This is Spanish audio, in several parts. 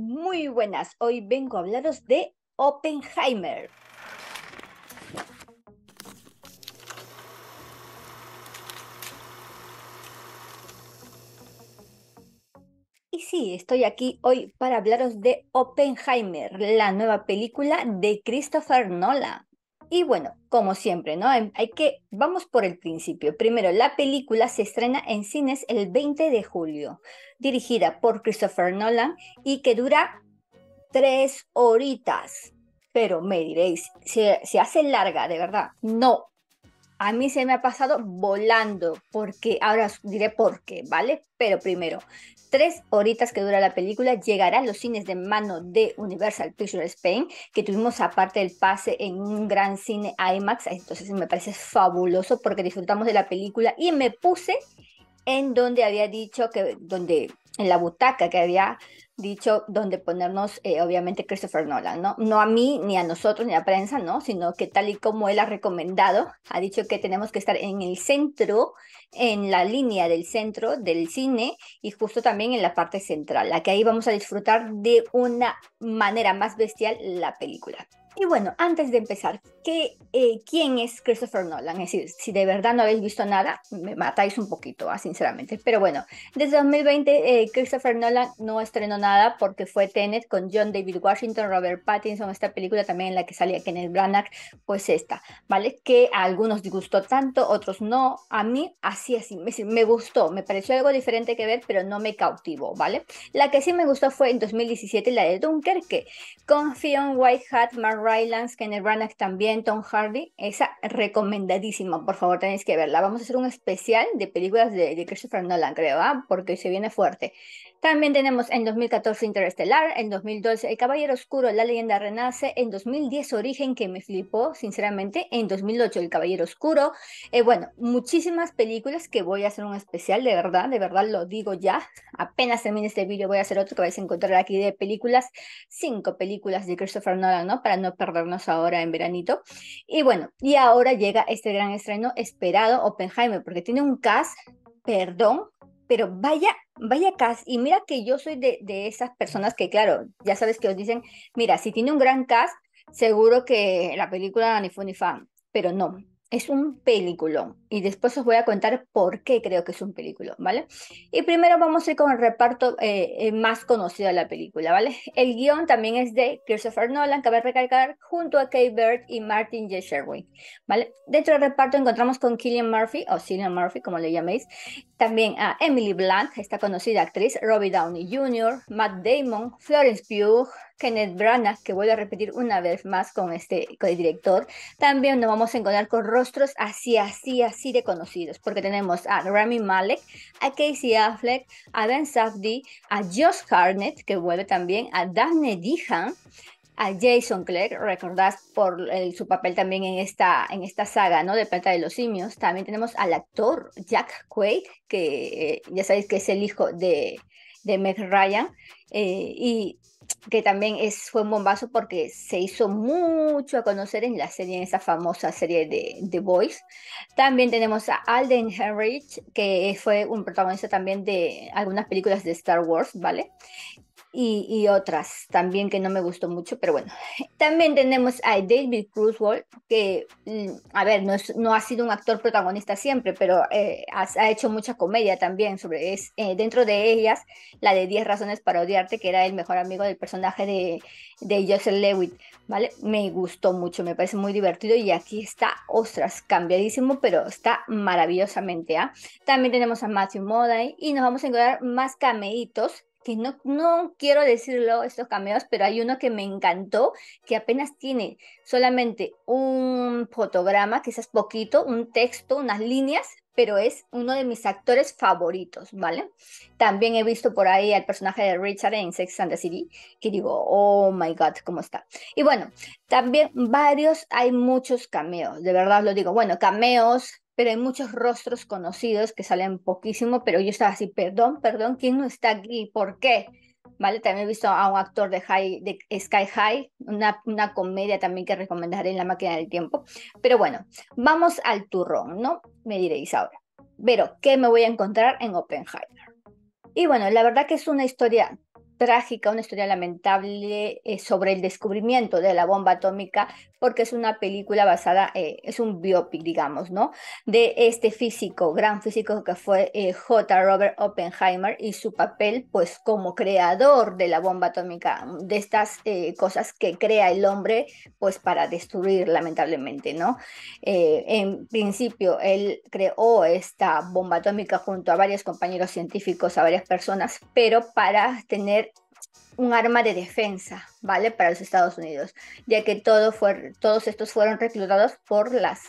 Muy buenas, hoy vengo a hablaros de Oppenheimer. Y sí, estoy aquí hoy para hablaros de Oppenheimer, la nueva película de Christopher Nolan. Y bueno, como siempre, ¿no? Em, hay que, vamos por el principio. Primero, la película se estrena en cines el 20 de julio, dirigida por Christopher Nolan y que dura tres horitas. Pero me diréis, se, hace larga, de verdad. No, a mí se me ha pasado volando, porque ahora diré por qué, ¿vale? Pero primero, tres horitas que dura la película, llegará a los cines de mano de Universal Pictures Spain, que tuvimos aparte el pase en un gran cine IMAX, entonces me parece fabuloso porque disfrutamos de la película y me puse en donde había dicho que donde en la butaca que había dicho donde ponernos, eh, obviamente, Christopher Nolan, ¿no? No a mí, ni a nosotros, ni a la prensa, ¿no? Sino que tal y como él ha recomendado, ha dicho que tenemos que estar en el centro, en la línea del centro del cine y justo también en la parte central, la que ahí vamos a disfrutar de una manera más bestial la película. Y bueno, antes de empezar, ¿qué, eh, ¿quién es Christopher Nolan? Es decir, si de verdad no habéis visto nada, me matáis un poquito, ah, sinceramente. Pero bueno, desde 2020 eh, Christopher Nolan no estrenó nada porque fue Tenet con John David Washington, Robert Pattinson, esta película también en la que salía Kenneth Branagh, pues esta, ¿vale? Que a algunos gustó tanto, otros no. A mí, así, así, me, me gustó, me pareció algo diferente que ver, pero no me cautivó, ¿vale? La que sí me gustó fue en 2017 la de Dunkerque, con White Whitehead, Mark Rylance, Kenneth Branagh también, Tom Hardy. Esa recomendadísima, por favor, tenéis que verla. Vamos a hacer un especial de películas de, Christopher Nolan, creo, ¿ah? porque se viene fuerte. También tenemos en 2014 Interestelar, en 2012 El Caballero Oscuro, La Leyenda Renace, en 2010 Origen, que me flipó, sinceramente, en 2008 El Caballero Oscuro. Eh, bueno, muchísimas películas que voy a hacer un especial, de verdad, de verdad lo digo ya. Apenas termine este vídeo voy a hacer otro que vais a encontrar aquí de películas, cinco películas de Christopher Nolan, ¿no? Para no perdernos ahora en veranito. Y bueno, y ahora llega este gran estreno esperado, Oppenheimer, porque tiene un cast, perdón, pero vaya, vaya cast. Y mira que yo soy de, de esas personas que, claro, ya sabes que os dicen, mira, si tiene un gran cast, seguro que la película ni fue ni fan, pero no, es un peliculón y después os voy a contar por qué creo que es un película, ¿vale? Y primero vamos a ir con el reparto eh, eh, más conocido de la película, ¿vale? El guión también es de Christopher Nolan, cabe recalcar, junto a Kay Bird y Martin J. Sherwin, ¿vale? Dentro del reparto encontramos con Killian Murphy, o Cillian Murphy, como le llaméis, también a Emily Blunt, esta conocida actriz, Robbie Downey Jr., Matt Damon, Florence Pugh, Kenneth Branagh, que vuelvo a repetir una vez más con este co director. También nos vamos a encontrar con rostros así, así, así sí de conocidos, porque tenemos a Rami Malek, a Casey Affleck, a Ben Safdie, a Josh Harnett, que vuelve también, a Daphne a Jason Clegg, recordad por su papel también en esta, en esta saga, ¿no? De Planta de los Simios. También tenemos al actor Jack Quaid, que eh, ya sabéis que es el hijo de, de Meg Ryan. Eh, y que también es, fue un bombazo porque se hizo mucho a conocer en la serie, en esa famosa serie de The Voice. También tenemos a Alden Henrich, que fue un protagonista también de algunas películas de Star Wars, ¿vale? y, otras también que no me gustó mucho, pero bueno. También tenemos a David Cruzwell, que, mm, a ver, no, ha sido un actor protagonista siempre, pero eh, ha, hecho mucha comedia también. sobre es, eh, Dentro de ellas, la de 10 razones para odiarte, que era el mejor amigo del personaje de, de Joseph Lewitt, ¿vale? Me gustó mucho, me parece muy divertido y aquí está, ostras, cambiadísimo, pero está maravillosamente. ah También tenemos a Matthew Modine y nos vamos a encontrar más cameitos que no, quiero decirlo, estos cameos, pero hay uno que me encantó, que apenas tiene solamente un fotograma, quizás poquito, un texto, unas líneas, pero es uno de mis actores favoritos, ¿vale? También he visto por ahí al personaje de Richard en Sex and the City, que digo, oh my god, ¿cómo está? Y bueno, también varios, hay muchos cameos, de verdad lo digo, bueno, cameos, pero hay muchos rostros conocidos que salen poquísimo, pero yo estaba así, perdón, perdón, ¿quién no está aquí? ¿Por qué? ¿Vale? También he visto a un actor de, high, de Sky High, una, una comedia también que recomendaré en La Máquina del Tiempo. Pero bueno, vamos al turrón, ¿no? Me diréis ahora. Pero, ¿qué me voy a encontrar en Oppenheimer? Y bueno, la verdad que es una historia trágica, una historia lamentable eh, sobre el descubrimiento de la bomba atómica, porque es una película basada, eh, es un biopic, digamos, ¿no? De este físico, gran físico que fue eh, J. Robert Oppenheimer y su papel, pues, como creador de la bomba atómica, de estas cosas que crea el hombre, pues, para destruir, lamentablemente, ¿no? en principio, él creó esta bomba atómica junto a varios compañeros científicos, a varias personas, pero para tener un arma de defensa, ¿vale? Para los Estados Unidos, ya que todo fue, todos estos fueron reclutados por las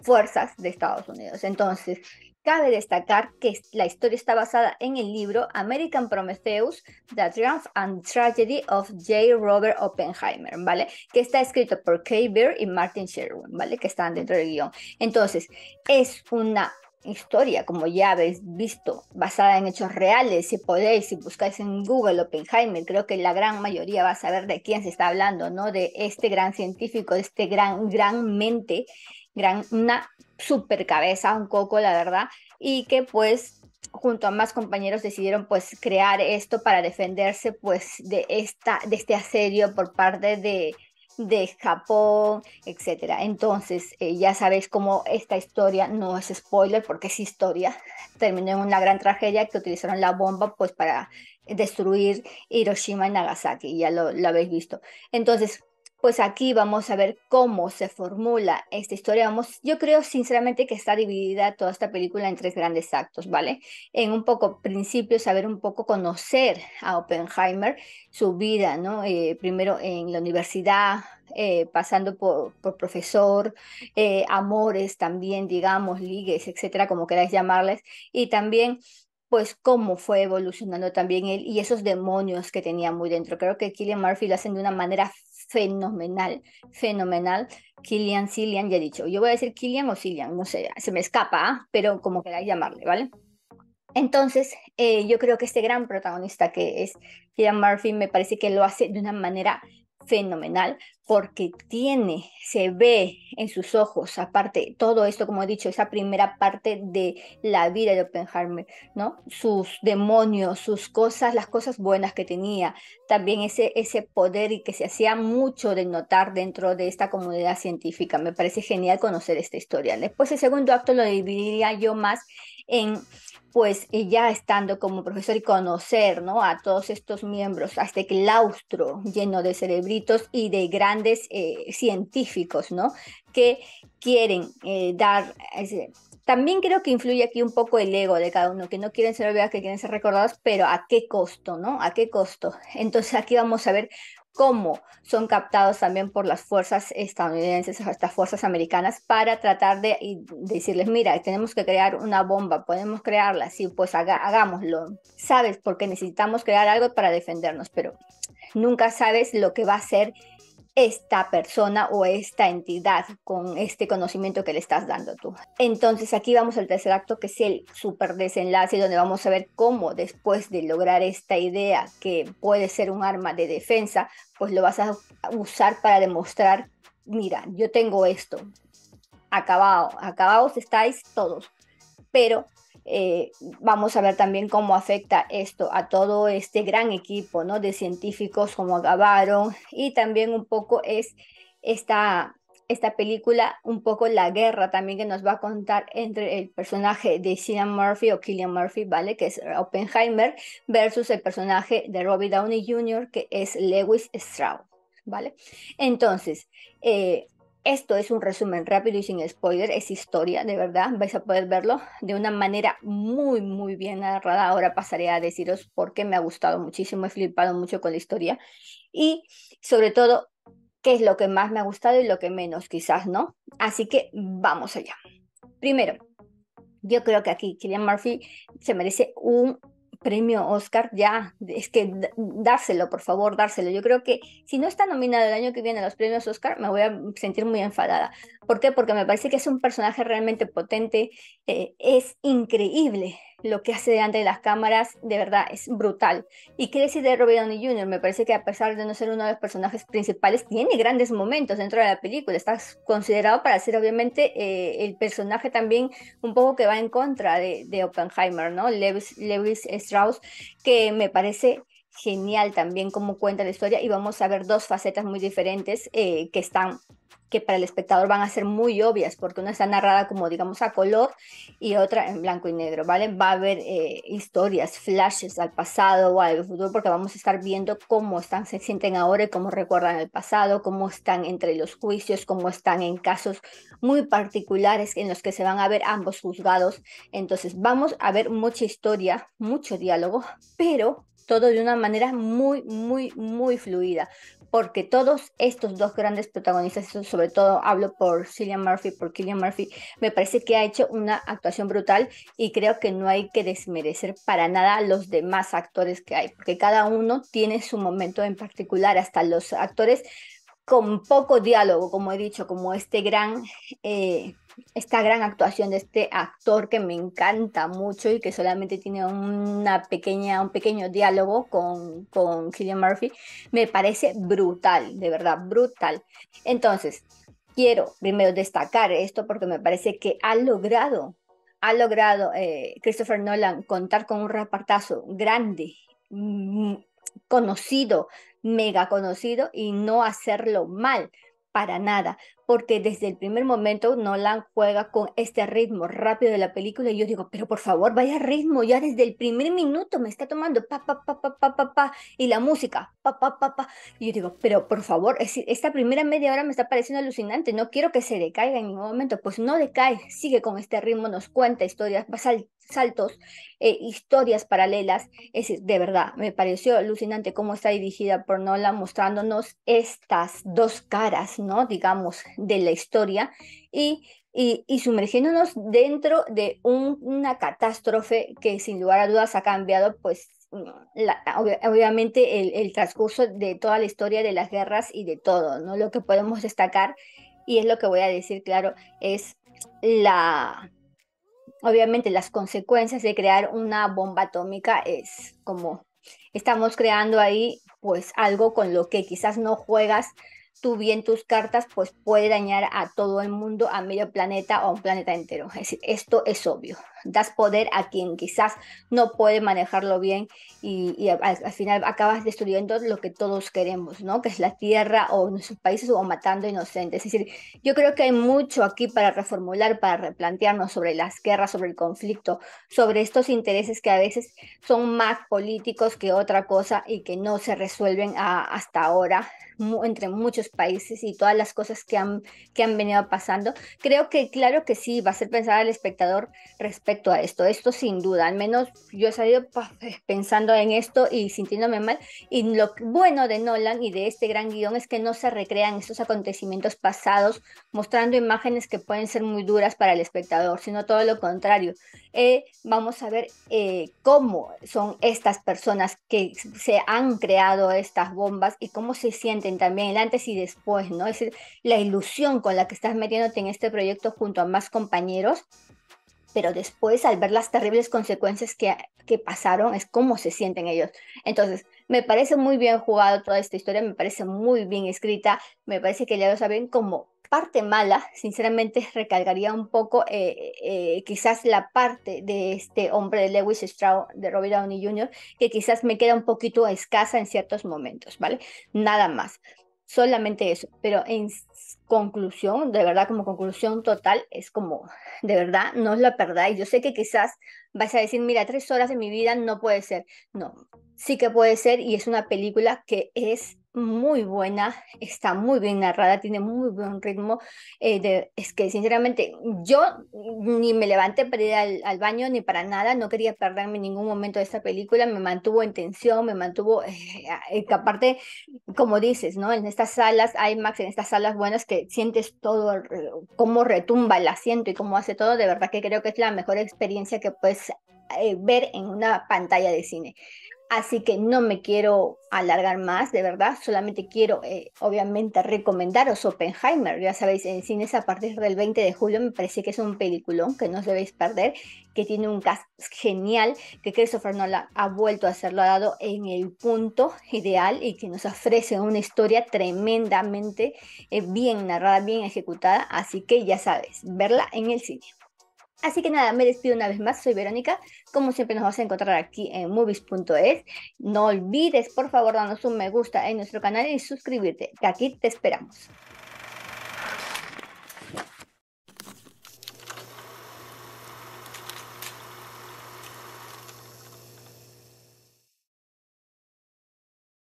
fuerzas de Estados Unidos. Entonces, cabe destacar que la historia está basada en el libro American Prometheus, The Triumph and Tragedy of J. Robert Oppenheimer, ¿vale? Que está escrito por Kay Bear y Martin Sherwin, ¿vale? Que están dentro del guión. Entonces, es una historia, como ya habéis visto, basada en hechos reales. Si podéis, si buscáis en Google Oppenheimer, creo que la gran mayoría va a saber de quién se está hablando, ¿no? De este gran científico, de este gran, gran mente, gran, una super cabeza, un coco, la verdad, y que pues junto a más compañeros decidieron pues crear esto para defenderse pues de esta de este asedio por parte de de Japón, etcétera, Entonces, eh, ya sabéis cómo esta historia no es spoiler porque es historia. Terminó en una gran tragedia que utilizaron la bomba pues para destruir Hiroshima y Nagasaki, ya lo habéis visto. Entonces, pues aquí vamos a ver cómo se formula esta historia. Vamos, yo creo sinceramente que está dividida toda esta película en tres grandes actos, ¿vale? En un poco principio, saber un poco conocer a Oppenheimer, su vida, ¿no? Eh, primero en la universidad, eh, pasando por, por profesor, eh, amores también, digamos, ligues, etcétera, como queráis llamarles, y también pues cómo fue evolucionando también él y esos demonios que tenía muy dentro. Creo que Killian Murphy lo hacen de una manera fenomenal, fenomenal. Killian, Cillian, ya he dicho. Yo voy a decir Killian o Cillian, no sé, se me escapa, ¿ah? pero como queráis llamarle, ¿vale? Entonces, eh, yo creo que este gran protagonista que es Killian Murphy me parece que lo hace de una manera fenomenal porque tiene, se ve en sus ojos, aparte todo esto, como he dicho, esa primera parte de la vida de Oppenheimer, ¿no? Sus demonios, sus cosas, las cosas buenas que tenía, también ese, ese poder y que se hacía mucho de notar dentro de esta comunidad científica. Me parece genial conocer esta historia. Después el segundo acto lo dividiría yo más en pues ya estando como profesor y conocer ¿no? a todos estos miembros, a este claustro lleno de cerebritos y de grandes eh, científicos, ¿no? que quieren eh, dar también creo que influye aquí un poco el ego de cada uno, que no quieren ser olvidados, que quieren ser recordados, pero a qué costo, ¿no? ¿A qué costo? Entonces aquí vamos a ver cómo son captados también por las fuerzas estadounidenses o estas fuerzas americanas para tratar de, decirles, mira, tenemos que crear una bomba, podemos crearla, sí, pues hagámoslo, sabes, porque necesitamos crear algo para defendernos, pero nunca sabes lo que va a ser esta persona o esta entidad con este conocimiento que le estás dando tú. Entonces aquí vamos al tercer acto que es el super desenlace donde vamos a ver cómo después de lograr esta idea que puede ser un arma de defensa, pues lo vas a usar para demostrar, mira, yo tengo esto, acabado, acabados estáis todos, pero eh, vamos a ver también cómo afecta esto a todo este gran equipo ¿no? de científicos, como acabaron, y también un poco es esta, esta película, un poco la guerra también que nos va a contar entre el personaje de Cillian Murphy o Killian Murphy, ¿vale? Que es Oppenheimer, versus el personaje de Robbie Downey Jr., que es Lewis Strauss, ¿vale? Entonces, eh, esto es un resumen rápido y sin spoiler, es historia, de verdad, vais a poder verlo de una manera muy, muy bien narrada. Ahora pasaré a deciros por qué me ha gustado muchísimo, he flipado mucho con la historia y sobre todo qué es lo que más me ha gustado y lo que menos quizás, ¿no? Así que vamos allá. Primero, yo creo que aquí Killian Murphy se merece un premio Oscar, ya, es que dárselo, por favor, dárselo. Yo creo que si no está nominado el año que viene a los premios Oscar, me voy a sentir muy enfadada. ¿Por qué? Porque me parece que es un personaje realmente potente, eh, es increíble lo que hace delante de las cámaras de verdad es brutal. Y qué decir de Robert Downey Jr., me parece que a pesar de no ser uno de los personajes principales, tiene grandes momentos dentro de la película. Está considerado para ser obviamente eh, el personaje también un poco que va en contra de, Oppenheimer, ¿no? Lewis, Strauss, que me parece genial también cómo cuenta la historia y vamos a ver dos facetas muy diferentes eh, que están que para el espectador van a ser muy obvias, porque una está narrada como, digamos, a color y otra en blanco y negro, ¿vale? Va a haber eh, historias, flashes al pasado o al futuro, porque vamos a estar viendo cómo están, se sienten ahora y cómo recuerdan el pasado, cómo están entre los juicios, cómo están en casos muy particulares en los que se van a ver ambos juzgados. Entonces, vamos a ver mucha historia, mucho diálogo, pero todo de una manera muy, muy, muy fluida, porque todos estos dos grandes protagonistas, sobre todo hablo por Cillian Murphy, por Cillian Murphy, me parece que ha hecho una actuación brutal y creo que no hay que desmerecer para nada a los demás actores que hay, porque cada uno tiene su momento en particular, hasta los actores con poco diálogo, como he dicho, como este gran, eh, esta gran actuación de este actor que me encanta mucho y que solamente tiene una pequeña, un pequeño diálogo con, con Killian Murphy, me parece brutal, de verdad, brutal. Entonces, quiero primero destacar esto porque me parece que ha logrado, ha logrado eh, Christopher Nolan contar con un repartazo grande, mm, conocido, mega conocido y no hacerlo mal para nada, porque desde el primer momento Nolan juega con este ritmo rápido de la película y yo digo, pero por favor, vaya ritmo, ya desde el primer minuto me está tomando pa, pa, pa, pa, pa, pa, pa y la música, pa, pa, pa, pa. Y yo digo, pero por favor, esta primera media hora me está pareciendo alucinante, no quiero que se decaiga en ningún momento, pues no decae, sigue con este ritmo, nos cuenta historias, va saltos, eh, historias paralelas, es de verdad, me pareció alucinante cómo está dirigida por Nolan mostrándonos estas dos caras, ¿no? Digamos, de la historia y, y, sumergiéndonos dentro de una catástrofe que sin lugar a dudas ha cambiado pues obviamente el, el, transcurso de toda la historia de las guerras y de todo, ¿no? Lo que podemos destacar, y es lo que voy a decir, claro, es la... Obviamente las consecuencias de crear una bomba atómica es como estamos creando ahí pues algo con lo que quizás no juegas tú bien tus cartas, pues puede dañar a todo el mundo, a medio planeta o a un planeta entero. Es decir, esto es obvio. Das poder a quien quizás no puede manejarlo bien y, al, final acabas destruyendo lo que todos queremos, ¿no? Que es la tierra o nuestros países o matando inocentes. Es decir, yo creo que hay mucho aquí para reformular, para replantearnos sobre las guerras, sobre el conflicto, sobre estos intereses que a veces son más políticos que otra cosa y que no se resuelven hasta ahora entre muchos países y todas las cosas que han, que han venido pasando. Creo que claro que sí, va a ser pensar al espectador respecto a esto. Esto sin duda, al menos yo he salido pensando en esto y sintiéndome mal. Y lo bueno de Nolan y de este gran guión es que no se recrean estos acontecimientos pasados mostrando imágenes que pueden ser muy duras para el espectador, sino todo lo contrario. Eh, vamos a ver eh, cómo son estas personas que se han creado estas bombas y cómo se sienten también el antes y después, ¿no? Es la ilusión con la que estás metiéndote en este proyecto junto a más compañeros, pero después al ver las terribles consecuencias que, que pasaron, es cómo se sienten ellos. Entonces, me parece muy bien jugado toda esta historia, me parece muy bien escrita, me parece que ya lo saben como parte mala, sinceramente recargaría un poco eh, eh, quizás la parte de este hombre de Lewis Strauss, de Robert Downey Jr., que quizás me queda un poquito escasa en ciertos momentos, ¿vale? Nada más solamente eso, pero en conclusión, de verdad, como conclusión total, es como, de verdad, no es la verdad, y Yo sé que quizás vas a decir, mira, tres horas de mi vida no puede ser. No, sí que puede ser y es una película que es muy buena, está muy bien narrada, tiene muy buen ritmo. Eh, es que sinceramente yo ni me levanté para ir al, baño ni para nada, no quería perderme ningún momento de esta película, me mantuvo en tensión, me mantuvo, eh, eh, aparte, como dices, ¿no? En estas salas, hay max en estas salas buenas que sientes todo, cómo retumba el asiento y cómo hace todo, de verdad que creo que es la mejor experiencia que puedes eh, ver en una pantalla de cine. Así que no me quiero alargar más, de verdad, solamente quiero eh, obviamente recomendaros Oppenheimer, ya sabéis, en cines a partir del 20 de julio me parece que es un peliculón que no os debéis perder, que tiene un cast genial, que Christopher Nolan ha vuelto a hacerlo, ha dado en el punto ideal y que nos ofrece una historia tremendamente eh, bien narrada, bien ejecutada, así que ya sabes, verla en el cine. Así que nada, me despido una vez más, soy Verónica, como siempre nos vas a encontrar aquí en movies.es. No olvides por favor darnos un me gusta en nuestro canal y suscribirte, que aquí te esperamos.